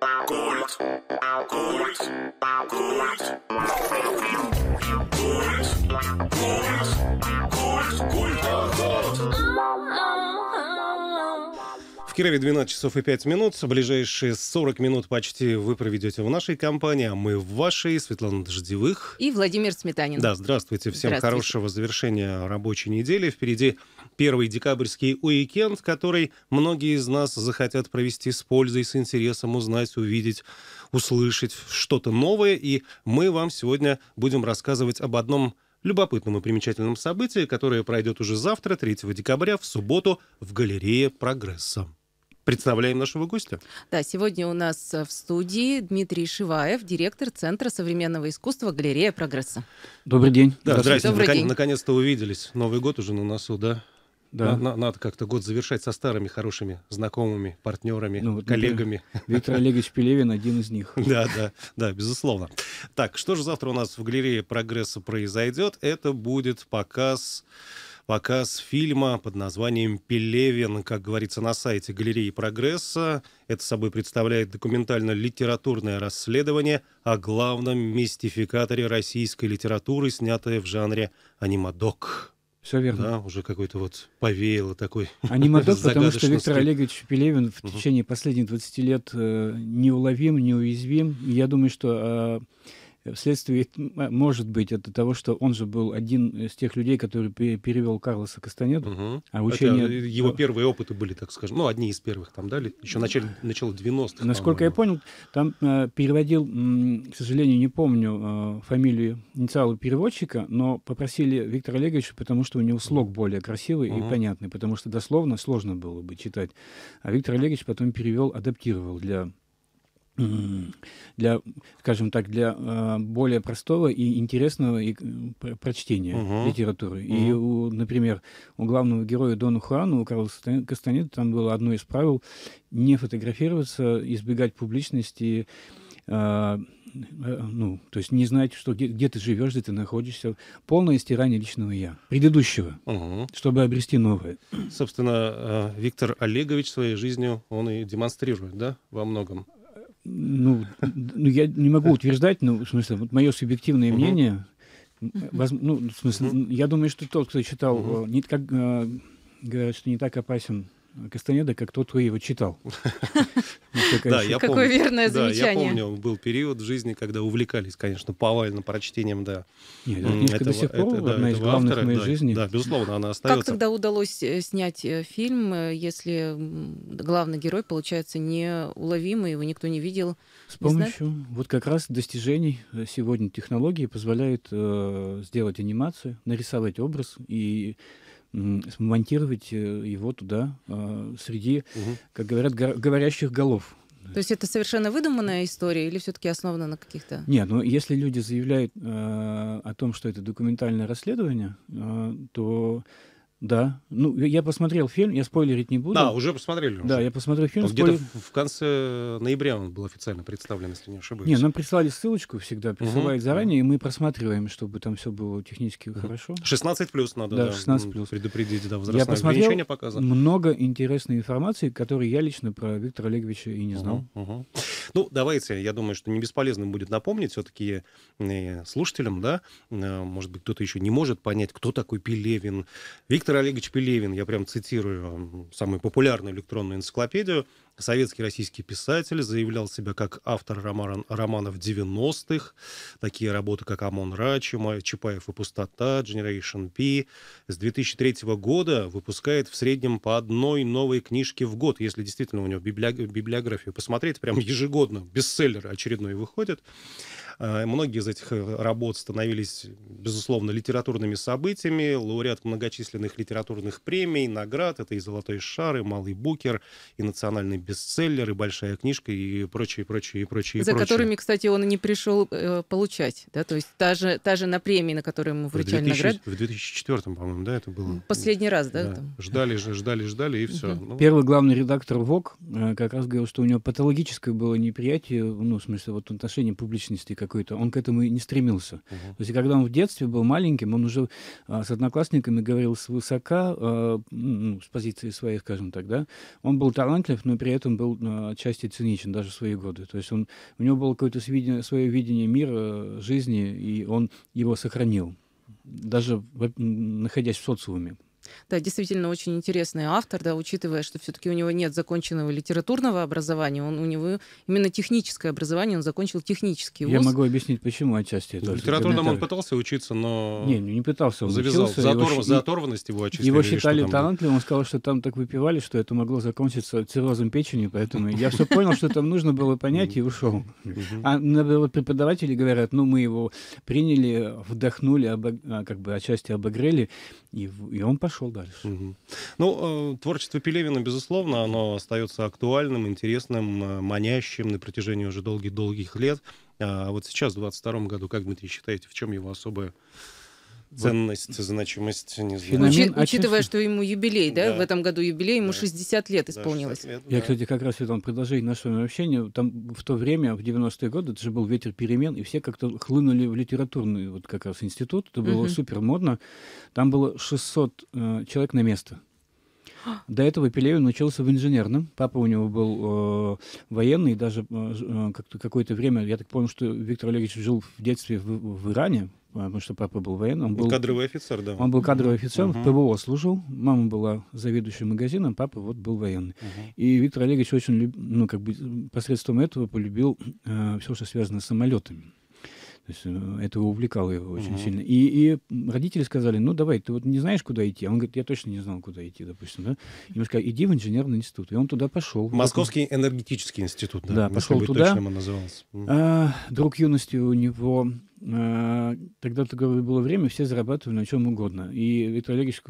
Gold. Gold. Gold. Кирове 12 часов и 5 минут. Ближайшие 40 минут почти вы проведете в нашей компании, а мы в вашей. Светлана Дождевых. И Владимир Сметанин. Да, здравствуйте. Всем здравствуйте. хорошего завершения рабочей недели. Впереди первый декабрьский уикенд, который многие из нас захотят провести с пользой, с интересом, узнать, увидеть, услышать что-то новое. И мы вам сегодня будем рассказывать об одном любопытном и примечательном событии, которое пройдет уже завтра, 3 декабря, в субботу, в галерее «Прогресса». Представляем нашего гостя. Да, сегодня у нас э, в студии Дмитрий Шиваев, директор Центра современного искусства «Галерея прогресса». Добрый день. Да, здравствуйте. Добрый Наконец- Наконец-то увиделись. Новый год уже на носу, да? Да. Надо, надо как-то год завершать со старыми хорошими знакомыми, партнерами, ну, вот, коллегами. Виктор Олегович Пелевин один из них. Да, да, да, безусловно. Так, что же завтра у нас в галерее прогресса произойдет? Это будет показ показ фильма под названием «Пелевин», как говорится на сайте галереи «Прогресса». Это собой представляет документально-литературное расследование о главном мистификаторе российской литературы, снятое в жанре «Анимадок». Все верно. Да, уже какой-то вот повеяло такой. Анимадок, потому что Виктор Олегович Пелевин в течение последних 20 лет э, неуловим, неуязвим. Я думаю, что э, Вследствие, э, может быть, это того, что он же был один из тех людей, который перевел Карлоса Кастанеду. Угу. А учение... Э, его первые опыты были, так скажем, ну, одни из первых там, да, еще начале, начало 90-х. Насколько я понял, там э, переводил, к сожалению, не помню фамилию, инициалы переводчика, но попросили Виктора Олеговича, потому что у него слог более красивый угу. и понятный, потому что дословно сложно было бы читать. А Виктор Олегович потом перевел, адаптировал для для, скажем так, для э, более простого и интересного и, э, прочтения угу. литературы. Угу. И, у, например, у главного героя Дона Хуана, у Карла Кастанеда, там было одно из правил не фотографироваться, избегать публичности, э, э, ну, то есть не знать, что где, где ты живешь, где ты находишься, полное стирание личного я, предыдущего, угу. чтобы обрести новое. Собственно, э, Виктор Олегович своей жизнью он и демонстрирует, да, во многом ну, ну, я не могу утверждать, ну, в смысле, вот мое субъективное мнение, ну, в смысле, я думаю, что тот, кто читал, э, не, как, э, говорят, что не так опасен Кастанеда, как тот, кто его читал. Ну, да, я помню. Какое верное замечание. я помню, был период в жизни, когда увлекались, конечно, повально прочтением, да. Нет, эта книжка до сих пор одна из главных моей жизни. Да, безусловно, она остается. Как тогда удалось э, снять э, фильм, э, если главный герой получается неуловимый, его никто не видел? С помощью вот как раз достижений сегодня технологии позволяют сделать анимацию, нарисовать образ и смонтировать э, его туда а, среди, угу. как говорят, говорящих голов. То есть это совершенно выдуманная история или все-таки основана на каких-то... Нет, ну если люди заявляют э, о том, что это документальное расследование, э, то да. Ну, я посмотрел фильм, я спойлерить не буду. Да, уже посмотрели. Уже. Да, я посмотрел фильм. Где-то в конце ноября он был официально представлен, если не ошибаюсь. Не, нам прислали ссылочку всегда, присылают угу. заранее, и мы просматриваем, чтобы там все было технически хорошо. 16 плюс надо, да, 16 плюс. предупредить, да, возрастное я посмотрел показано. много интересной информации, которую я лично про Виктора Олеговича и не знал. Угу, угу. Ну, давайте, я думаю, что не бесполезно будет напомнить все-таки э, слушателям, да, э, может быть, кто-то еще не может понять, кто такой Пелевин. Виктор Олегович Пелевин, я прям цитирую самую популярную электронную энциклопедию, Советский российский писатель заявлял себя как автор роман, романов 90-х, такие работы, как «Амон Ра», «Чапаев и пустота», «Generation P». С 2003 года выпускает в среднем по одной новой книжке в год, если действительно у него библи... библиографию посмотреть, прям ежегодно бестселлер очередной выходит. Э, многие из этих э, работ становились, безусловно, литературными событиями, лауреат многочисленных литературных премий, наград. Это и «Золотой шар», и «Малый букер», и «Национальный бестселлер», и «Большая книжка», и прочее, прочее, прочее. За прочее. которыми, кстати, он и не пришел э, получать, да? То есть та же, та же на премии, на которой ему вручали 2000, наград. В 2004, по-моему, да, это было? Последний раз, да? да. Там? Ждали, ждали, ждали, и все. Угу. Ну, Первый главный редактор ВОК э, как раз говорил, что у него патологическое было неприятие, ну, в смысле, вот отношение публичности как какой-то, он к этому и не стремился. Угу. То есть, когда он в детстве был маленьким, он уже а, с одноклассниками говорил свысока, а, ну, с позиции своих, скажем так, да. Он был талантлив, но при этом был а, отчасти циничен даже в свои годы. То есть, он, у него было какое-то свое видение мира, жизни, и он его сохранил даже находясь в социуме. Да, действительно очень интересный автор, да, учитывая, что все-таки у него нет законченного литературного образования, он у него именно техническое образование, он закончил технический вуз. Я могу объяснить, почему отчасти. В литературном он пытался учиться, но... Не, не пытался, он завязал. Учился, за, оторв... его... за оторванность его отчислили. Его считали талантливым, он сказал, что там так выпивали, что это могло закончиться циррозом печени, поэтому я все понял, что там нужно было понять и ушел. А ну, преподаватели говорят, ну мы его приняли, вдохнули, а, как бы отчасти обогрели, и он пошел шел дальше. Угу. Ну, э, творчество Пелевина, безусловно, оно остается актуальным, интересным, э, манящим на протяжении уже долгих-долгих лет. А вот сейчас, в 22 году, как, Дмитрий, считаете, в чем его особая Ценность, значимость, не знаю. Феномен Учи, учитывая, что ему юбилей, да? да, в этом году юбилей, ему да. 60 лет исполнилось. Да, 60 лет, да. Я, кстати, как раз в этом предложении нашего своем там в то время, в 90-е годы, это же был ветер перемен, и все как-то хлынули в литературный вот как раз институт, это было угу. супер модно. Там было 600 э, человек на место. До этого Пелевин учился в инженерном. Папа у него был э, военный, даже э, э как какое-то время, я так помню, что Виктор Олегович жил в детстве в, в Иране, потому что папа был военный, Он был кадровый офицер, да. Он был кадровый офицер, uh-huh. в ПВО служил, мама была заведующим магазином, папа вот был военный. Uh-huh. И Виктор Олегович очень, ну, как бы посредством этого полюбил э, все, что связано с самолетами. То есть э, это увлекало его очень uh-huh. сильно. И, и родители сказали, ну давай, ты вот не знаешь, куда идти? А он говорит, я точно не знал, куда идти, допустим. Да? Ему сказали, иди в инженерный институт. И он туда пошел. Московский вот энергетический институт, да. Да, пошел туда. Точно он назывался. uh друг юности у него а, тогда такое было время, все зарабатывали на чем угодно. И Виктор Олегович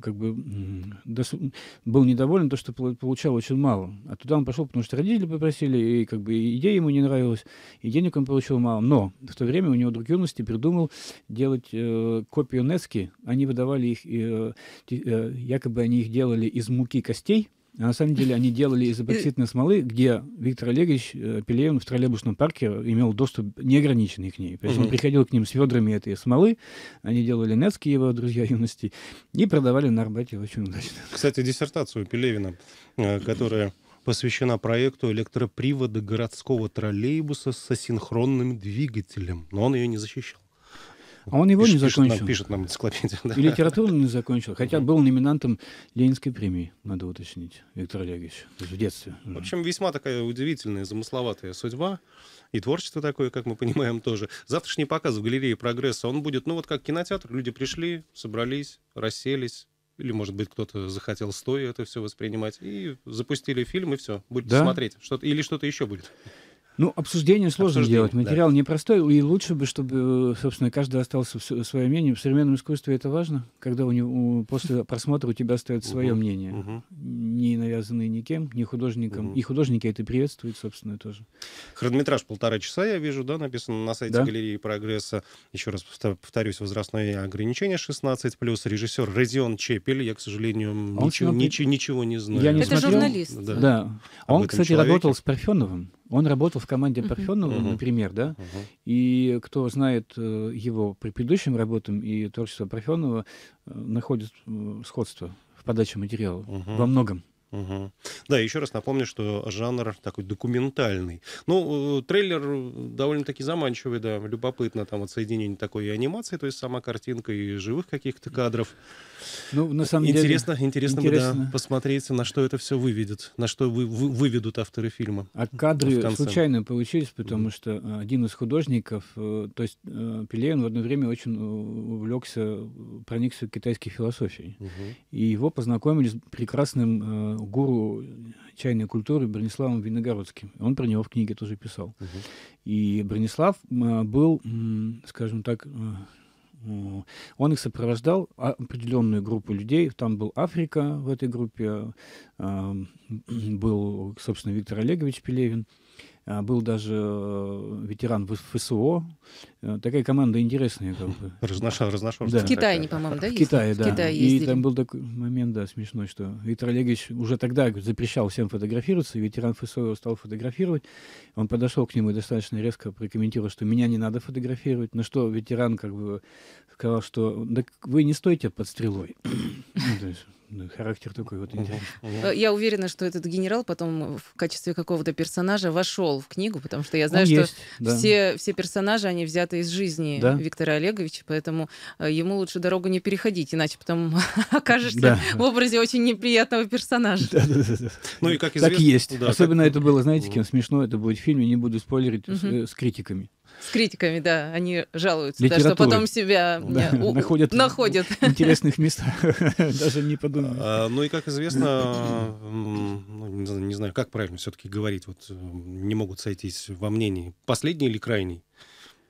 как бы, э, был недоволен, то, что получал очень мало. А туда он пошел, потому что родители попросили, и как бы идея ему не нравилась, и денег он получил мало. Но в то время у него друг юности придумал делать э, копию Нески. Они выдавали их, э, э, якобы они их делали из муки костей, а на самом деле они делали из эпоксидной смолы, где Виктор Олегович э, Пелеевин в троллейбусном парке имел доступ неограниченный к ней. То есть он приходил к ним с ведрами этой смолы, они делали нецки его друзья юности, и продавали на Арбате очень удачно. Кстати, диссертацию Пелевина, э, которая посвящена проекту электропривода городского троллейбуса с синхронным двигателем, но он ее не защищал. А он его пишет, не закончил. Пишет нам, пишет нам энциклопедию. Да. И литературу не закончил, хотя был номинантом Ленинской премии, надо уточнить, Виктор Олегович, в детстве. В общем, весьма такая удивительная, замысловатая судьба. И творчество такое, как мы понимаем, тоже. Завтрашний показ в галерее прогресса, он будет, ну вот как кинотеатр, люди пришли, собрались, расселись, или, может быть, кто-то захотел стоя это все воспринимать, и запустили фильм, и все. Будете да? смотреть. Что то или что-то еще будет. Ну, обсуждение сложно обсуждение, делать. Материал да. непростой, и лучше бы, чтобы, собственно, каждый остался в своем мнении. В современном искусстве это важно, когда у него, после просмотра у тебя остается свое мнение, не навязанное никем, ни художником. И художники это приветствуют, собственно, тоже. Хронометраж полтора часа, я вижу, да, написано на сайте да? Галереи Прогресса. Еще раз повторюсь, возрастное ограничение 16+, плюс режиссер Родион Чепель, я, к сожалению, а ничего, ничего, ничего не знаю. Я не это смотрел. журналист. Да. да. он, кстати, человеке. работал с Парфеновым. Он работал в команде Парфенова, uh-huh. например, да? Uh-huh. И кто знает э, его при предыдущим работам и творчество Парфенова, э, находит э, сходство в подаче материала uh-huh. во многом. Угу. Да, еще раз напомню, что жанр такой документальный. Ну, э, трейлер э, довольно-таки заманчивый, да, любопытно, там вот соединение такой анимации, то есть сама картинка и живых каких-то кадров. Ну, на самом интересно, деле... Интересно, интересно бы, да, посмотреть, на что это все выведет, на что вы, вы, выведут авторы фильма. А кадры случайно получились, потому что э, один из художников, то есть Пеле, в одно время очень увлекся, проникся китайской философией. mm И его познакомили с прекрасным гуру чайной культуры Брониславом Виногородским. Он про него в книге тоже писал. Угу. И Бронислав э, был, скажем так, э, э, он их сопровождал, а, определенную группу людей. Там был Африка в этой группе, был, собственно, Виктор Олегович Пелевин, был даже ветеран ФСО, Э, такая команда интересная, как бы. Разношер, разношер. Да. В Китае, не, по-моему, да? В Китае, да. В Китае ездили. и там был такой момент, да, смешной, что Виктор Олегович уже тогда запрещал всем фотографироваться, и ветеран ФСО стал фотографировать. Он подошел к нему и достаточно резко прокомментировал, что меня не надо фотографировать, на что ветеран как бы сказал, что да вы не стойте под стрелой. Ну, ну, характер такой вот интересный. Э, я уверена, что этот генерал потом в качестве какого-то персонажа вошел в книгу, потому что я знаю, что все все персонажи, они взяты цитата из жизни да? Виктора Олеговича, поэтому э, ему лучше дорогу не переходить, иначе потом окажешься да. в образе очень неприятного персонажа. Да, да, да, да. Ну и как известно... Так есть. Да, Особенно как... это было, знаете, кем смешно это будет в фильме, не буду спойлерить, угу. с критиками. С критиками, да, они жалуются, да, что потом себя да, э, у, находят, находят в интересных местах, даже не подумали. А, ну и как известно, ну, не знаю, как правильно все-таки говорить, вот не могут сойтись во мнении, последний или крайний.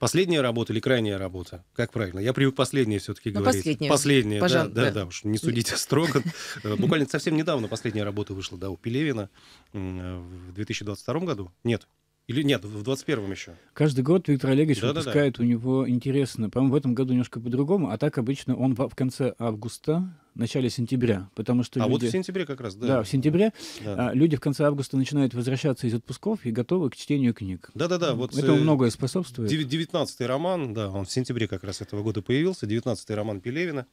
Последняя работа или крайняя работа? Как правильно? Я привык последнее все-таки ну, говорить. Последняя. Последняя, Пожа... да, да, да, да, уж не судите строго. Э, буквально совсем недавно последняя работа вышла, да, у Пелевина э, в 2022 году. Нет, или нет, в 21-м еще? Каждый год Виктор Олегович да, выпускает да, да. у него интересно. По-моему, в этом году немножко по-другому, а так обычно он в конце августа в начале сентября, потому что а люди... вот в сентябре как раз, да. Да, в сентябре да. А, люди в конце августа начинают возвращаться из отпусков и готовы к чтению книг. Да-да-да. Вот Этому э, многое способствует. Девятнадцатый роман, да, он в сентябре как раз этого года появился, Девятнадцатый роман Пелевина.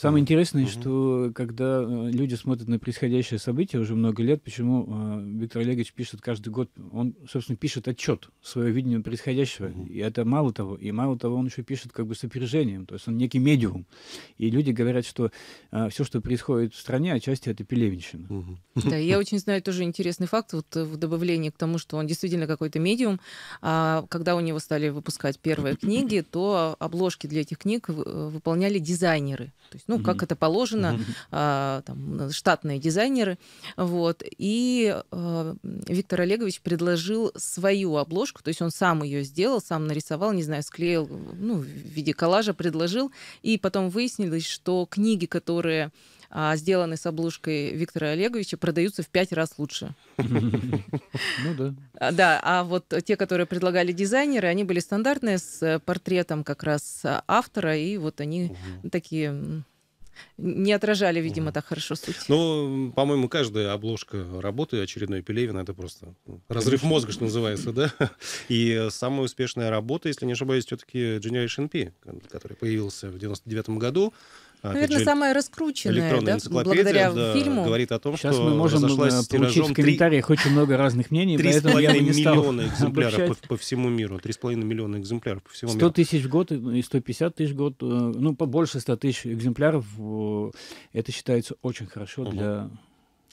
Самое интересное, угу. что э, когда э, люди смотрят на происходящее событие уже много лет, почему э, Виктор Олегович пишет каждый год, он, собственно, пишет отчет свое видение происходящего. Угу. И это мало того. И мало того, он еще пишет как бы с опережением. То есть он некий медиум. И люди говорят, что а, все, что происходит в стране, отчасти это пелевенщина. Угу. Да, я очень знаю тоже интересный факт вот в добавлении к тому, что он действительно какой-то медиум. А, когда у него стали выпускать первые книги, то обложки для этих книг выполняли дизайнеры. То есть ну, mm-hmm. как это положено, mm-hmm. а, там, штатные дизайнеры. Вот. И а, Виктор Олегович предложил свою обложку, то есть он сам ее сделал, сам нарисовал, не знаю, склеил, ну, в виде коллажа предложил. И потом выяснилось, что книги, которые а, сделаны с обложкой Виктора Олеговича, продаются в пять раз лучше. Ну да. А, да, а вот те, которые предлагали дизайнеры, они были стандартные, с э, портретом как раз э, автора, и вот они такие не отражали, видимо, так хорошо суть. Ну, по-моему, каждая обложка работы очередной Пелевина — это просто разрыв мозга, что называется, да? И самая успешная работа, если не ошибаюсь, все-таки Generation P, который появился в 99 году. А, Наверное, самая раскрученная, да, благодаря да, фильму. Говорит о том, Сейчас что мы можем э, получить в комментариях 3... очень много разных мнений, 3 поэтому я не стал миллиона экземпляров по, по всему миру, 3,5 миллиона экземпляров по всему 100 миру. 100 тысяч в год и 150 тысяч в год, э, ну, побольше 100 тысяч экземпляров, э, это считается очень хорошо угу. для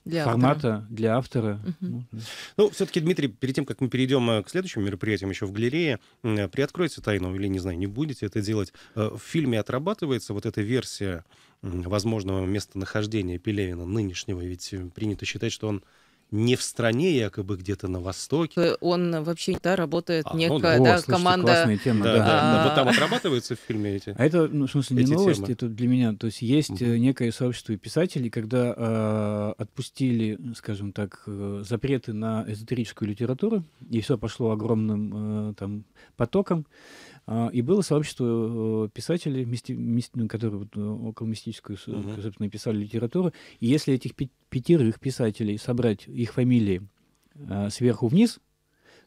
для формата, автора. для автора. Угу. Ну, ну, все-таки, Дмитрий, перед тем, как мы перейдем э, к следующим мероприятиям еще в галерее, э, приоткройте тайну или, не знаю, не будете это делать. Э, в фильме отрабатывается вот эта версия возможного местонахождения Пелевина нынешнего, ведь принято считать, что он не в стране, якобы где-то на востоке. Э, он вообще да, работает а, ну некая ну, да, да, слушайте, команда. Тема, да, да. Да. А... вот там отрабатываются в фильме эти. А это, ну, в смысле, не новость, темы. это для меня. То есть есть угу. некое сообщество писателей, когда э, отпустили, скажем так, э, запреты на эзотерическую литературу, и все пошло огромным э, там потоком. А, и было сообщество э, писателей, ну, которые вот э, около мистической, uh собственно, писали литературу. И если этих пятерых писателей собрать их фамилии э, сверху вниз,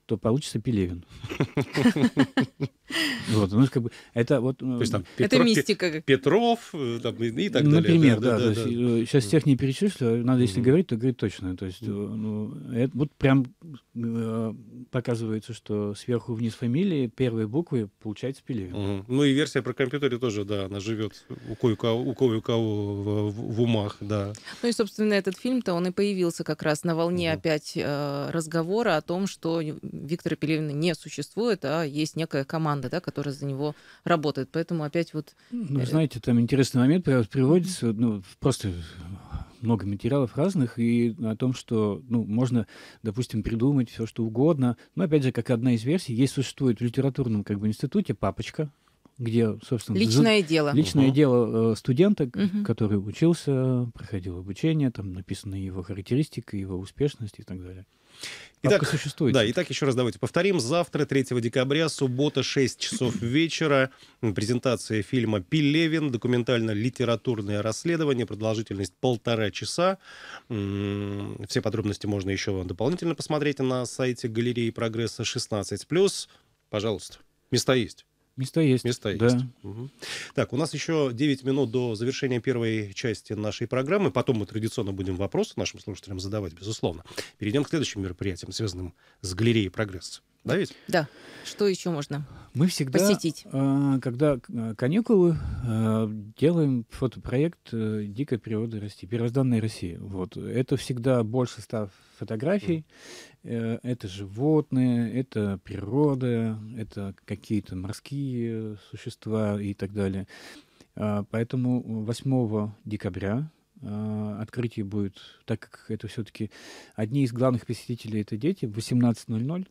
то получится Пелевин. Вот, ну, как бы, это вот... Э, то есть, там, Петров, это мистика. Петров там, и так далее. Например, да. да, да, да. Есть, э, сейчас всех не перечислю, а надо, если mm-hmm. говорить, то говорить точно. То есть, э, ну, это вот прям э, показывается, что сверху вниз фамилии первые буквы получается Пелевин. Mm-hmm. Ну и версия про компьютере тоже, да, она живет у кое-кого, у кое-кого в, в умах, да. Ну и, собственно, этот фильм-то, он и появился как раз на волне mm-hmm. опять э, разговора о том, что Виктора Пелевина не существует, а есть некая команда, да, которая за него работает. Поэтому опять вот... Ну, э, знаете, там интересный момент приводится, ну, просто много материалов разных, и о том, что ну, можно, допустим, придумать все, что угодно. Но, опять же, как одна из версий, есть существует в литературном как бы, институте папочка, где, собственно... Личное за... дело. Личное угу. дело э, студента, угу. который учился, проходил обучение, там написана его характеристика, его успешность и так далее. Итак, Папка существует. Да, итак, еще раз давайте повторим. Завтра, 3 декабря, суббота, 6 часов вечера, презентация фильма "Пилевин" документально документально-литературное расследование, продолжительность полтора часа. Все подробности можно еще дополнительно посмотреть на сайте галереи «Прогресса 16+.» Пожалуйста, места есть. Места есть. Места да. есть. Угу. Так, у нас еще 9 минут до завершения первой части нашей программы. Потом мы традиционно будем вопросы нашим слушателям задавать, безусловно. Перейдем к следующим мероприятиям, связанным с галереей «Прогресс». Да ведь? Да. Что еще можно? Мы всегда, посетить. А, когда а, каникулы, а, делаем фотопроект э, «Дикая природа России», «Первозданная России». Вот. Это всегда больше ста фотографий. Э, это животные, это природа, это какие-то морские существа и так далее. Поэтому 8 декабря открытие будет, так как это все-таки одни из главных посетителей — это дети, в 18.00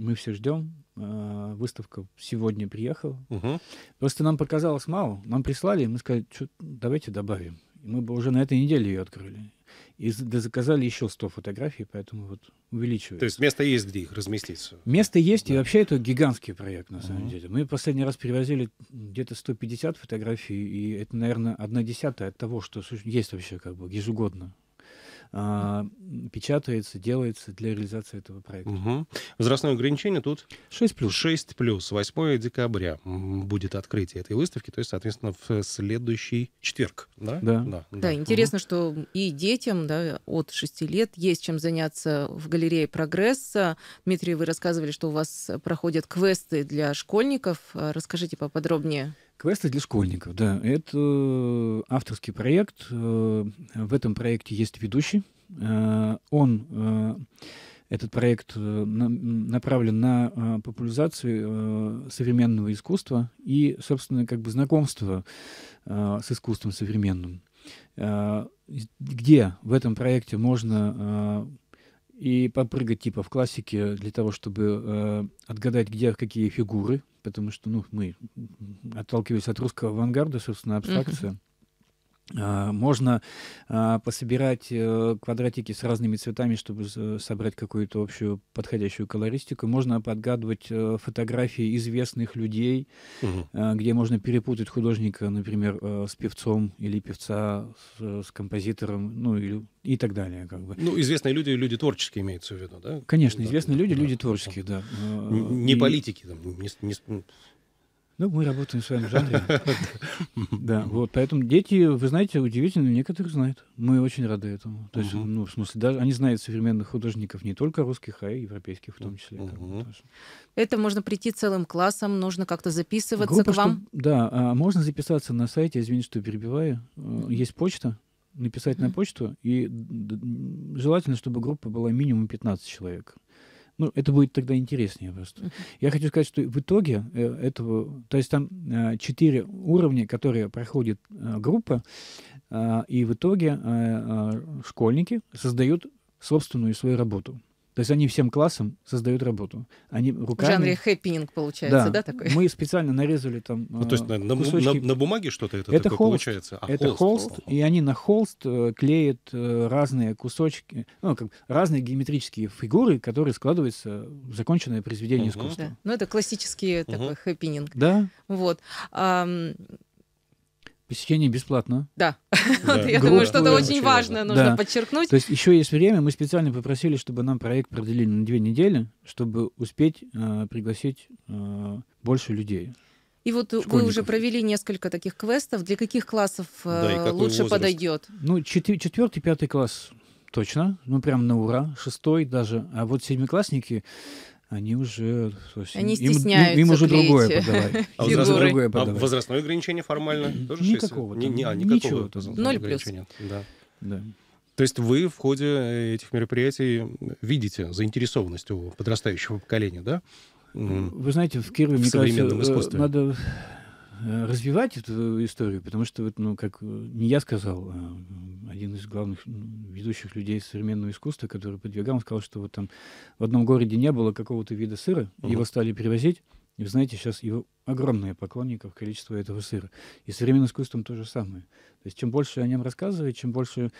мы все ждем. А, выставка сегодня приехала. Угу. Просто нам показалось мало. Нам прислали, и мы сказали, давайте добавим. И мы бы уже на этой неделе ее открыли. И заказали еще 100 фотографий, поэтому вот увеличивается. То есть место есть, где их разместиться? Место есть, да. и вообще это гигантский проект, на самом угу. деле. Мы последний раз перевозили где-то 150 фотографий, и это, наверное, одна десятая от того, что есть вообще как бы ежегодно а, печатается, делается для реализации этого проекта. Угу. Возрастное ограничение тут 6 плюс. 6 плюс. 8 декабря будет открытие этой выставки, то есть, соответственно, в следующий четверг. Да, да. да, да. да интересно, угу. что и детям да, от 6 лет есть чем заняться в галерее прогресса. Дмитрий, вы рассказывали, что у вас проходят квесты для школьников. А, расскажите поподробнее. Квесты для школьников, да. Это э, авторский проект. Э, в этом проекте есть ведущий. Э, он этот проект направлен на популяризацию современного искусства и, собственно, как бы знакомство с искусством современным. Где в этом проекте можно и попрыгать типа в классике для того, чтобы э, отгадать, где какие фигуры, потому что ну, мы, отталкиваясь от русского авангарда, собственно, абстракция. Uh-huh. А, можно а, пособирать э, квадратики с разными цветами, чтобы э, собрать какую-то общую подходящую колористику. Можно подгадывать э, фотографии известных людей, угу. где можно перепутать художника, например, с певцом или певца с, с композитором, ну и, и так далее. Как бы. Ну, известные люди, люди творческие имеются в виду, да? Конечно, да, известные да, люди, да, люди творческие, да. да. Не и... политики, там, не, не, ну, ну, мы работаем с вами жанре. Да, вот. Поэтому дети, вы знаете, удивительно, некоторых знают. Мы очень рады этому. То есть, ну, в смысле, даже они знают современных художников, не только русских, а и европейских в том числе. Это можно прийти целым классом, нужно как-то записываться к вам. Да, а, можно записаться на сайте, извините, что перебиваю. Э, есть почта, написать на почту, и желательно, чтобы группа была минимум 15 человек. Ну, это будет тогда интереснее просто. Я хочу сказать, что в итоге э, этого... То есть там э, четыре уровня, которые проходит э, группа, и в итоге школьники создают собственную свою работу. То есть они всем классом создают работу. Они руками... В жанре хэппининг получается, да, да такой? Мы специально нарезали там ну, то есть э, на, на, на, на бумаге что-то это, это такое холст. получается? А это холст. холст, холст. и они на холст э, клеят э, разные кусочки, ну, как, разные геометрические фигуры, которые складываются в законченное произведение угу. искусства. Да. Ну, это классический угу. такой хэппининг. Да. Вот. А, Посещение бесплатно. Да. да. Я Гру... думаю, что это очень важное, нужно да. подчеркнуть. То есть еще есть время. Мы специально попросили, чтобы нам проект продлили на две недели, чтобы успеть э, пригласить э, больше людей. И вот Школьников. вы уже провели несколько таких квестов. Для каких классов э, да, лучше возраст? подойдет? Ну, четвертый, пятый класс точно. Ну, прям на ура. Шестой даже. А вот седьмиклассники они уже... То есть, они стесняются им, а им уже другое а подавать. А, возраст... другое подавать. а возрастное ограничение формально? Тоже никакого. Ни, ни, а, никакого Ничего. Ноль плюс. Да. Да. То есть вы в ходе этих мероприятий видите заинтересованность у подрастающего поколения, да? Вы знаете, в Кирове, в мне кажется, э, искусстве. надо Э, развивать эту историю, потому что, вот, ну, как э, не я сказал, а, один из главных ведущих людей современного искусства, который подвигал, он сказал, что вот там в одном городе не было какого-то вида сыра, угу. его стали перевозить, и вы знаете, сейчас его огромное поклонников количество этого сыра. И с современным искусством то же самое. То есть чем больше о нем рассказывает, чем больше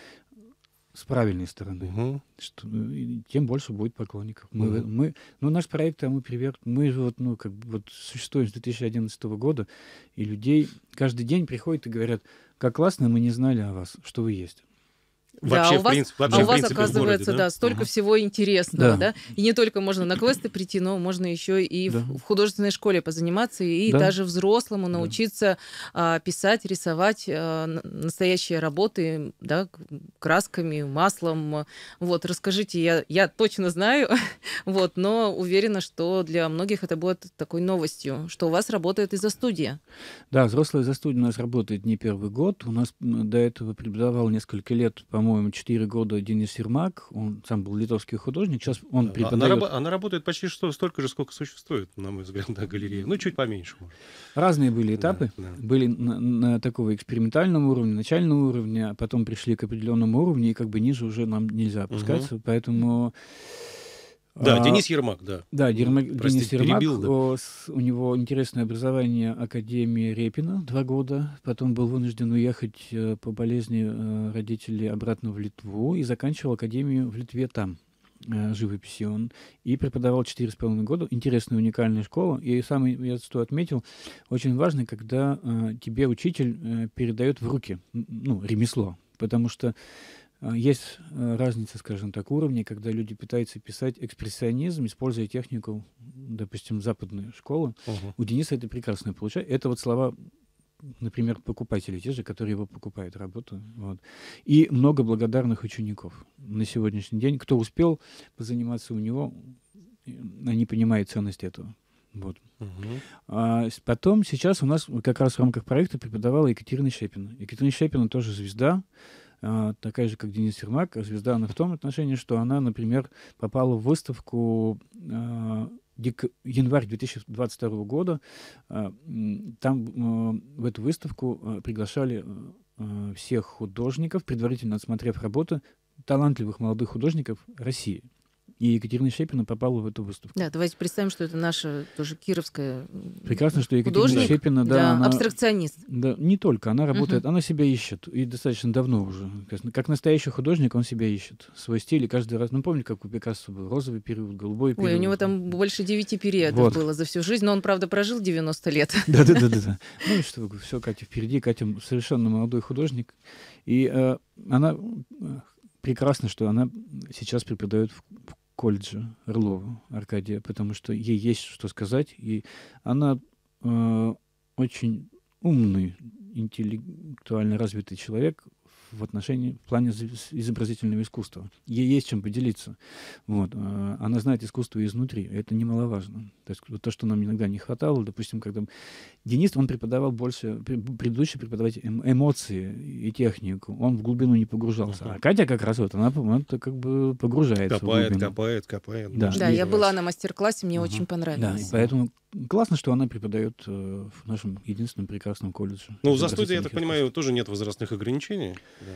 с правильной стороны, угу. что, ну, тем больше будет поклонников. Мы, угу. мы, ну, наш проект тому а пример. Мы вот, ну, как бы вот существуем с 2011 года, и людей каждый день приходят и говорят, как классно, мы не знали о вас, что вы есть. Вообще, да, у вас, принцип, вообще, а у вас, принципе, а оказывается, городе, да? да, столько угу. всего интересного, да. да. И не только можно на квесты прийти, но можно еще и да. в, в художественной школе позаниматься, и да. даже взрослому научиться да. а, писать, рисовать а, настоящие работы, да, красками, маслом. Вот, расскажите, я, я точно знаю, вот, но уверена, что для многих это будет такой новостью, что у вас работает из-за студия Да, взрослая за студия у нас работает не первый год. У нас до этого преподавал несколько лет, по по-моему, 4 года Денис Ермак, он сам был литовский художник, сейчас он а преподает... Она, она работает почти что столько же, сколько существует, на мой взгляд, на галерее ну, чуть поменьше, может. Разные были этапы, да, да. были на, на такого экспериментального уровня, начального уровня, а потом пришли к определенному уровню, и как бы ниже уже нам нельзя опускаться, угу. поэтому... Да, а, Денис Ермак, да. Да, Ермак, Простите, Денис Ермак. Перебил, да. у него интересное образование Академии Репина, два года. Потом был вынужден уехать э, по болезни э, родителей обратно в Литву и заканчивал Академию в Литве там э, живописи он, и преподавал 4,5 года. Интересная, уникальная школа. И самое, я что отметил, очень важно, когда э, тебе учитель э, передает в руки ну, ремесло. Потому что а, есть э, разница, скажем так, уровней, когда люди пытаются писать экспрессионизм, используя технику, допустим, западной школы. Угу. У Дениса это прекрасно получается. Это вот слова например, покупателей те же, которые его покупают работу. Вот. И много благодарных учеников на сегодняшний день. Кто успел позаниматься у него, они понимают ценность этого. Вот. Угу. А, потом сейчас у нас как раз в рамках проекта преподавала Екатерина Щепина. Екатерина Щепина тоже звезда. А, такая же, как Денис Ермак, звезда она в том отношении, что она, например, попала в выставку а, дек... январь 2022 года. А, там в эту выставку приглашали всех художников, предварительно отсмотрев работы талантливых молодых художников России. И Екатерина Щепина попала в эту выставку. Да, давайте представим, что это наша тоже кировская Прекрасно, что Екатерина художник, Щепина... Да, да она, абстракционист. Да, не только. Она работает, угу. она себя ищет. И достаточно давно уже. Как настоящий художник он себя ищет. Свой стиль и каждый раз... Ну, помню, как у Пикассо был розовый период, голубой период. Ой, у него там больше девяти периодов вот. было за всю жизнь. Но он, правда, прожил 90 лет. Да-да-да. да Ну и что, все, Катя впереди. Катя совершенно молодой художник. И э, она э, прекрасно, что она сейчас преподает в колледжа Орлову Аркадия, потому что ей есть что сказать, и она э, очень умный, интеллектуально развитый человек, в отношении, в плане изобразительного искусства. Ей есть чем поделиться. Вот. Э, она знает искусство изнутри. Это немаловажно. То есть то, что нам иногда не хватало, допустим, когда Денис, он преподавал больше, предыдущий преподаватель эм, эмоции и технику. Он в глубину не погружался. А Катя как раз вот, она, она как бы погружается. Копает, копает, копает. Да, да я была на мастер-классе, мне угу. очень понравилось. Да, поэтому классно, что она преподает э, в нашем единственном прекрасном колледже. Ну, за студией, я так понимаю, тоже нет возрастных ограничений. Да.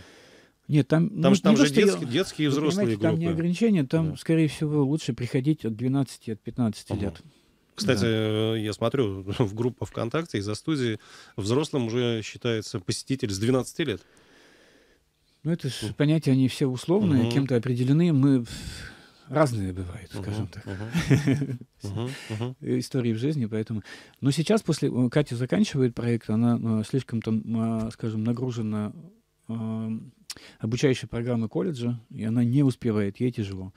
Нет, там, там, ну, же, там же детские, я, детские и взрослые группы. Там не ограничения, там, да. скорее всего, лучше приходить от 12, от 15 угу. лет. Кстати, да. Э, я смотрю в группу ВКонтакте, и за студии взрослым уже считается посетитель с 12 лет. Ну, это же понятия, они все условные, угу. кем-то определены. Мы разные бывают, скажем так, истории в жизни, поэтому. Но сейчас после э, Катя заканчивает проект, она э, слишком там, э, скажем, нагружена обучающей программы колледжа, и она не успевает, ей тяжело.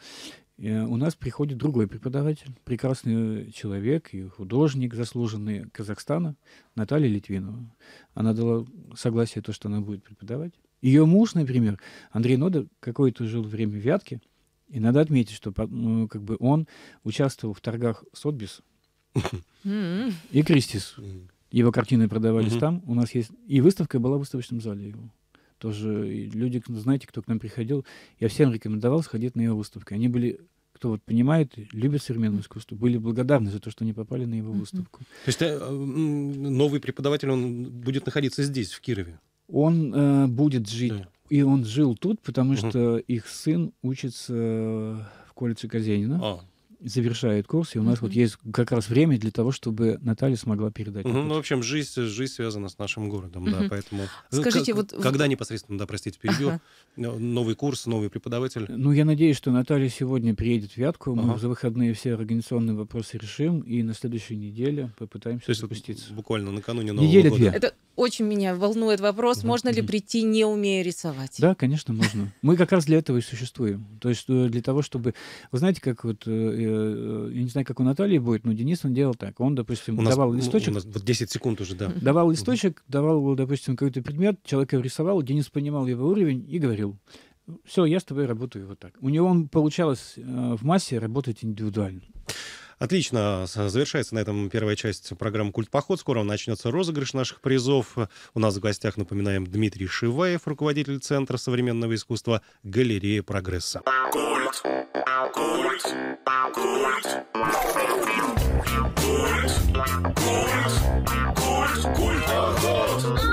И у нас приходит другой преподаватель, прекрасный человек и художник заслуженный Казахстана, Наталья Литвинова. Она дала согласие то, что она будет преподавать. Ее муж, например, Андрей Нода, какое-то жил время в Вятке, и надо отметить, что ну, как бы он участвовал в торгах Сотбис м-м. и Кристис. Его картины продавались там. У нас есть и выставка была в выставочном зале его. Тоже люди, знаете, кто к нам приходил, я всем рекомендовал сходить на его выставку. Они были кто вот понимает, любят современное искусство, были благодарны за то, что они попали на его выставку. То есть э, новый преподаватель, он будет находиться здесь, в Кирове? Он э, будет жить и он жил тут, потому что их сын учится в колледже Казенина. А завершает курс, и у нас mm-hmm. вот есть как раз время для того, чтобы Наталья смогла передать. Mm-hmm. Ну, в общем, жизнь, жизнь связана с нашим городом, mm-hmm. да, поэтому... Скажите, ну, вот... Когда непосредственно, да, простите, перебил, ага. новый курс, новый преподаватель? Ну, я надеюсь, что Наталья сегодня приедет в Вятку, мы ага. за выходные все организационные вопросы решим, и на следующей неделе попытаемся То есть запуститься. Вот буквально накануне Нового Неделя года. Две. Это очень меня волнует вопрос, mm-hmm. можно ли прийти, не умея рисовать? Да, конечно, можно. Мы как раз для этого и существуем. То есть э, для того, чтобы... Вы знаете, как вот э, Э, я не знаю, как у Натальи будет, но Денис он делал так. Он, допустим, у давал листочек. У нас вот 10 секунд уже, да. Давал листочек, давал, допустим, какой-то предмет, человек его рисовал, Денис понимал его уровень и говорил, все, я с тобой работаю вот так. У него он, получалось э, в массе работать индивидуально. Отлично. Завершается на этом первая часть программы «Культ поход». Скоро начнется розыгрыш наших призов. У нас в гостях, напоминаем, Дмитрий Шиваев, руководитель Центра современного искусства «Галерея прогресса». Культ. Культ. Культ. Культ. Культ. Культ. Культ. Культ. Культ.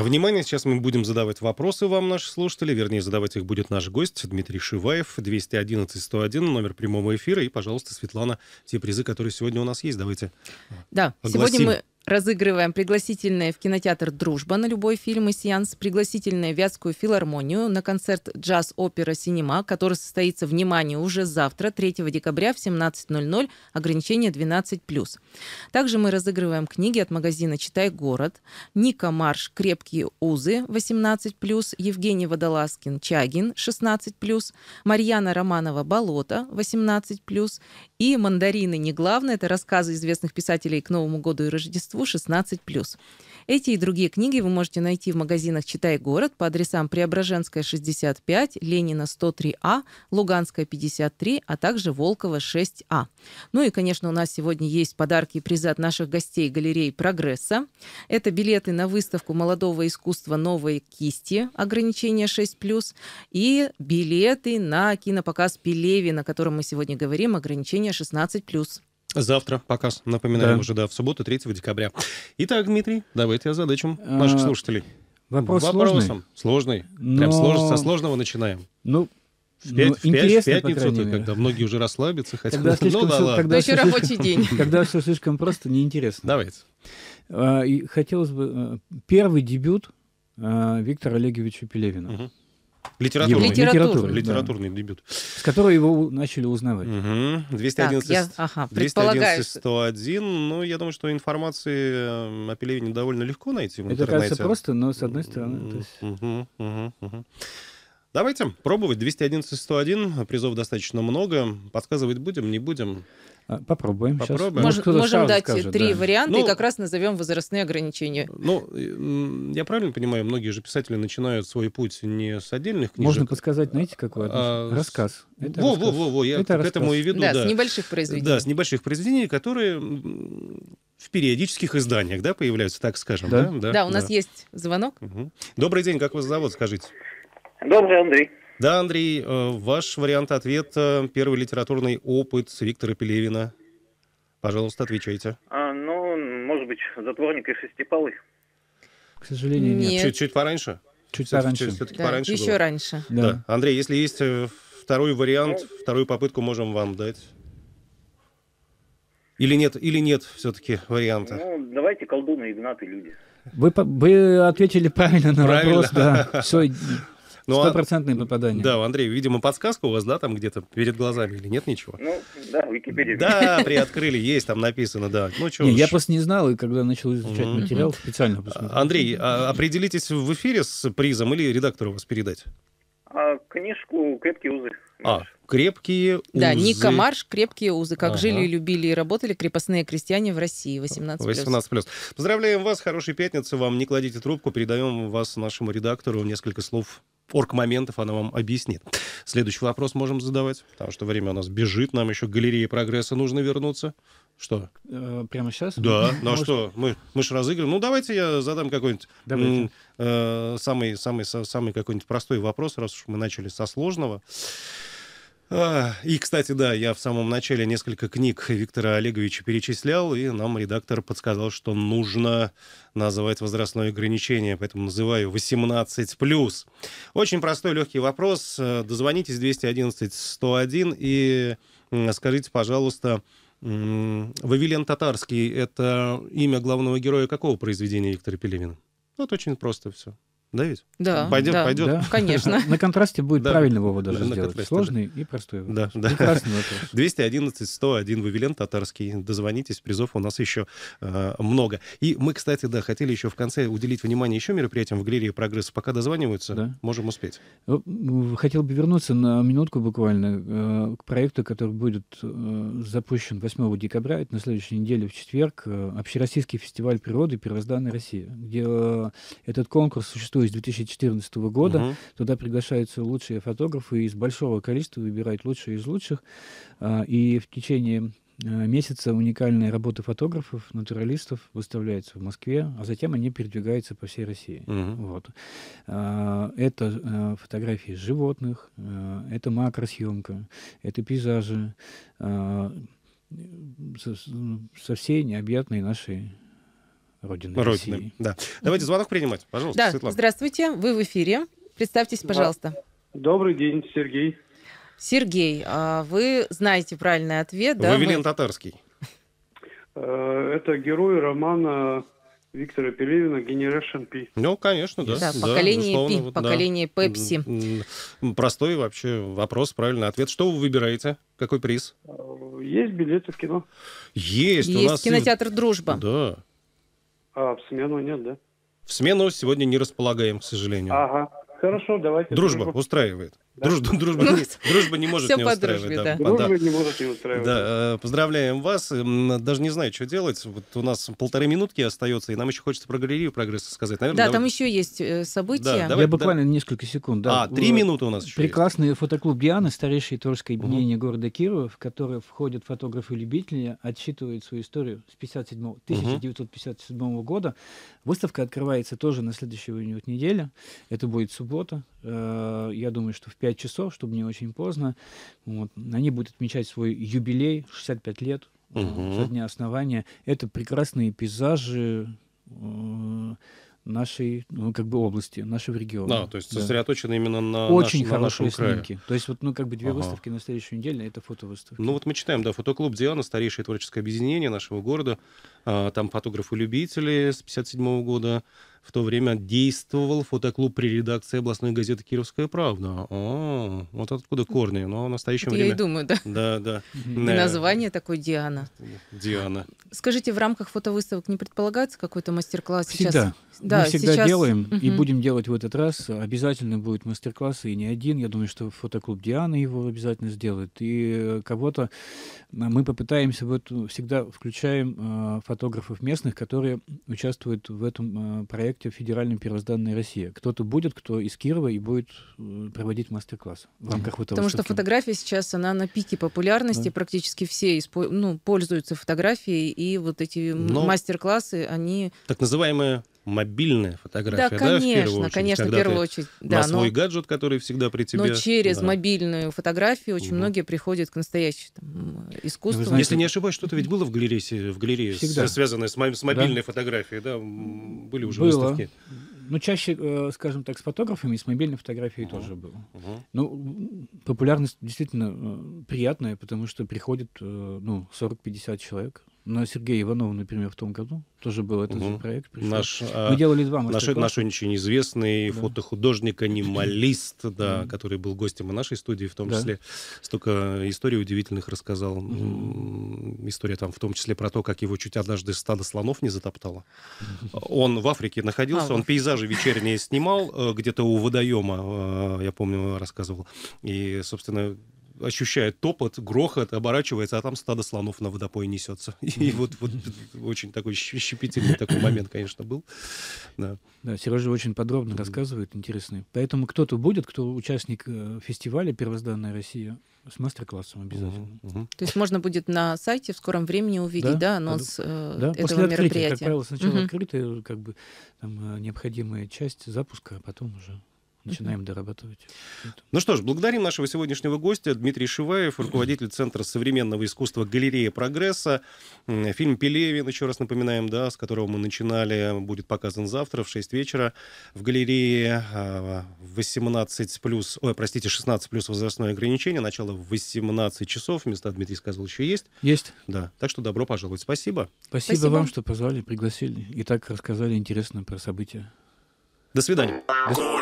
Внимание, сейчас мы будем задавать вопросы вам, наши слушатели. Вернее, задавать их будет наш гость Дмитрий Шиваев, 211-101, номер прямого эфира. И, пожалуйста, Светлана, те призы, которые сегодня у нас есть, давайте Да, огласим. сегодня мы разыгрываем пригласительное в кинотеатр «Дружба» на любой фильм и сеанс, пригласительное в Вятскую филармонию на концерт джаз-опера «Синема», который состоится, внимание, уже завтра, 3 декабря в 17.00, ограничение 12+. Также мы разыгрываем книги от магазина «Читай город», Ника Марш «Крепкие узы» 18+, Евгений Водолазкин «Чагин» 16+, Марьяна Романова «Болото» 18+, и «Мандарины не главное» — это рассказы известных писателей к Новому году и Рождеству большинству 16+. Эти и другие книги вы можете найти в магазинах «Читай город» по адресам Преображенская, 65, Ленина, 103А, Луганская, 53, а также Волкова, 6А. Ну и, конечно, у нас сегодня есть подарки и призы от наших гостей галереи «Прогресса». Это билеты на выставку молодого искусства «Новые кисти», ограничение 6+, и билеты на кинопоказ «Пелеви», на котором мы сегодня говорим, ограничение 16+. Завтра показ, напоминаем да. уже, да, в субботу, 3 декабря. Итак, Дмитрий, давайте я озадачим а, наших слушателей. Вопрос сложный. Сложный. Но... Прям слож... со сложного начинаем. Ну, в, пять, ну, в, пять, в пятницу, по когда многие уже расслабятся, хотя Когда ну слишком, ну, да, все, ладно. Когда еще рабочий день. Когда все слишком просто, неинтересно. Давайте. А, и хотелось бы... Э, первый дебют а, Виктора Олеговича Пелевина. Угу. Литературный. Литературный, Литературный да. дебют. С которого его начали узнавать. Угу. 211, так, я, ага, 211 101. Ну, я думаю, что информации э, о Пелевине довольно легко найти в интернете. Это, кажется, просто, но с одной стороны... Есть... Угу, угу, угу. Давайте пробовать. 211-101. Призов достаточно много. Подсказывать будем, не будем? А, попробуем. Попробуем. Сейчас. Ну, Может, можем дать скажет, три да. варианта ну, и как раз назовем возрастные ограничения. Ну, я правильно понимаю, многие же писатели начинают свой путь не с отдельных книжек. Можно подсказать, знаете, какой? А, рассказ. Это во, рассказ. Во, во, во, я Это к рассказ. этому и веду. Да, да, с небольших произведений. Да, с небольших произведений, которые в периодических изданиях, да, появляются, так скажем. Да, да, да, да у нас да. есть звонок. Угу. Добрый день, как вас зовут, скажите? Добрый, Андрей. Да, Андрей, э, ваш вариант ответа — первый литературный опыт Виктора Пелевина. Пожалуйста, отвечайте. А, ну, может быть, «Затворник» и «Шестипалый». К сожалению, нет. Чуть-чуть пораньше? Чуть все пораньше. Все-таки да, пораньше еще было. раньше. Да. да. Андрей, если есть э, второй вариант, ну, вторую попытку можем вам дать. Или нет, или нет все-таки варианта? Ну, давайте колдуны, Игнаты, люди. Вы, вы ответили правильно на правильно. вопрос, да. Все, ну, а Стопроцентное попадания Да, Андрей, видимо, подсказка у вас, да, там где-то перед глазами или нет ничего? Ну, да, в Википедия. Да, приоткрыли, есть, там написано, да. Ну, чего Я просто не знал, и когда начал изучать материал, специально посмотрел. А, Андрей, а определитесь в эфире с призом или редактору вас передать? Книжку «Крепкие узы». А, крепкие узы. Да, Ника Марш, крепкие узы. Как ага. жили, любили и работали крепостные крестьяне в России. 18+. 18+. Поздравляем вас, хорошей пятницы вам. Не кладите трубку, передаем вас нашему редактору. Несколько слов орг-моментов она вам объяснит. Следующий вопрос можем задавать, потому что время у нас бежит, нам еще к галерее прогресса нужно вернуться. Что? Э, прямо сейчас? Да, ну а что, мы, мы же разыграем. Ну, давайте я задам какой-нибудь э, самый, самый, самый какой-нибудь простой вопрос, раз уж мы начали со сложного. А, и, кстати, да, я в самом начале несколько книг Виктора Олеговича перечислял, и нам редактор подсказал, что нужно называть возрастное ограничение, поэтому называю 18+. Очень простой, легкий вопрос. Э, дозвонитесь 211-101 и скажите, пожалуйста, Вавилен Татарский — это имя главного героя какого произведения Виктора Пелевина? Вот очень просто все. Да ведь? Да. Пойдет, да, пойдет. Да, конечно. На контрасте будет да, правильный вывод даже сделать. Сложный и простой вывод. Да, да. Прекрасный вопрос. 211 101 Вавилен татарский. Дозвонитесь, призов у нас еще э, много. И мы, кстати, да, хотели еще в конце уделить внимание еще мероприятиям в галерее прогресса. Пока дозваниваются, да. можем успеть. Э, ну, хотел бы вернуться на минутку буквально э, к проекту, который будет запущен 8 декабря, это на следующей неделе в четверг, Общероссийский фестиваль природы «Первозданная Россия», где этот конкурс существует с 2014 года. Угу. Туда приглашаются лучшие фотографы из большого количества, выбирают лучшие из лучших. А, и в течение а, месяца уникальные работы фотографов, натуралистов выставляются в Москве, а затем они передвигаются по всей России. Угу. Вот. А, это фотографии животных, это макросъемка, это пейзажи со всей необъятной нашей Родины, Родины. России. Да. Давайте звонок принимать, пожалуйста, да. Светлана. Здравствуйте, вы в эфире. Представьтесь, пожалуйста. Добрый день, Сергей. Сергей, а вы знаете правильный ответ, да? Вавилин вы... Татарский. Э, это герой романа Виктора Пелевина «Generation Пи". Ну, конечно, да. да, поколение Пи, вот, поколение да. Простой вообще вопрос, правильный ответ. Что вы выбираете? Какой приз? Э, есть билеты в кино. Есть. Есть у нас... кинотеатр «Дружба». Да. А, в смену нет, да? В смену сегодня не располагаем, к сожалению. Ага, хорошо, давайте. Дружба дружбу. устраивает. Дружба, дружба, ну, дружба не может не устраивать. Дружбе, да. Дружба да. не может не устраивать. Да, поздравляем вас. Даже не знаю, что делать. Вот у нас полторы минутки остается, и нам еще хочется про галерею прогресса сказать. Наверное, да, давай... там еще есть э, события. Да, давай, Я буквально да. несколько секунд. Да. А, три у... минуты у нас еще Прекрасный есть. фотоклуб Дианы, старейшее турское объединение угу. города Кирова, в которое входят фотографы-любители, отсчитывают свою историю с 57... угу. 1957 года. Выставка открывается тоже на следующую неделю. Это будет суббота. Э, я думаю, что в 5 часов, чтобы не очень поздно. Вот. Они будут отмечать свой юбилей, 65 лет угу. со дня основания. Это прекрасные пейзажи, э, нашей ну, как бы области, нашего региона. Да, то есть да. именно на Очень наш, хорошие на нашем крае. снимки. То есть вот ну как бы две ага. выставки на следующую неделю, это фотовыставки. Ну вот мы читаем, да, фотоклуб Диана, старейшее творческое объединение нашего города, а, там фотографы-любители с 1957 года. В то время действовал фотоклуб при редакции областной газеты «Кировская правда». О, а, вот откуда корни, но в настоящее время... Я и думаю, да. Да, да. Э, Название такое «Диана». «Диана». Скажите, в рамках фотовыставок не предполагается какой-то мастер-класс сейчас? Всегда. Да, Мы всегда сейчас... делаем и будем делать в этот раз. Обязательно будет мастер-класс, и не один. Я думаю, что фотоклуб «Диана» его обязательно сделает. И э, кого-то мы попытаемся, вот всегда включаем э, фотографов местных, которые участвуют в этом э, проекте «Федеральная первозданная Россия». Кто-то будет, кто из Кирова и будет э, проводить мастер-класс в рамках этого Потому что фотография сейчас, она на пике популярности, да. практически все испо- ну, пользуются фотографией, и вот эти Но мастер-классы, они... Так называемые мобильная фотография, да, конечно, да, в первую очередь, конечно, в первую очередь, да, на но... свой гаджет, который всегда при тебе. Но через да. мобильную фотографию очень угу. многие приходят к настоящему ну, искусству. Знаете, Если не ошибаюсь, что-то ведь было в галерее, в галерее всегда. связанное с, с мобильной да? фотографией, да, были уже было. выставки. Ну, чаще, э, скажем так, с фотографами с мобильной фотографией uh тоже было. uh Ну, популярность действительно э, приятная, потому что приходит э, ну, 40-50 человек но Сергей Иванов, например, в том году тоже был этот угу. же проект. Наш, а, Мы делали два наш, наш очень известный да. фотохудожник, анималист, да, mm. который был гостем и нашей студии, в том да. числе столько историй удивительных рассказал. Mm. История там в том числе про то, как его чуть однажды стадо слонов не затоптало. Он в Африке находился, а, он пейзажи вечерние снимал э, где-то у водоема, э, я помню, рассказывал. И, собственно, ощущает топот, грохот, оборачивается, а там стадо слонов на водопой несется. И вот, очень такой щепетильный такой момент, конечно, был. Да, да Сережа очень подробно рассказывает, интересный. Поэтому кто-то будет, кто участник э, фестиваля «Первозданная Россия», с мастер-классом обязательно. То есть можно будет на сайте в скором времени увидеть, да, анонс э, да? этого После мероприятия. Открытия, как правило, сначала угу. открытые, как бы там э, необходимая часть запуска, а потом уже начинаем дорабатывать. Ну что ж, благодарим нашего сегодняшнего гостя Дмитрий Шиваев, руководитель Центра современного искусства «Галерея прогресса». Фильм «Пелевин», еще раз напоминаем, да, с которого мы начинали, будет показан завтра в 6 вечера в галерее 18 а, плюс, ой, простите, 16 плюс возрастное ограничение, начало в 18 часов, места Дмитрий сказал, еще есть. Есть. Да, так что добро пожаловать, спасибо. Спасибо, спасибо. вам, что позвали, пригласили и так рассказали интересно про события. До свидания. До...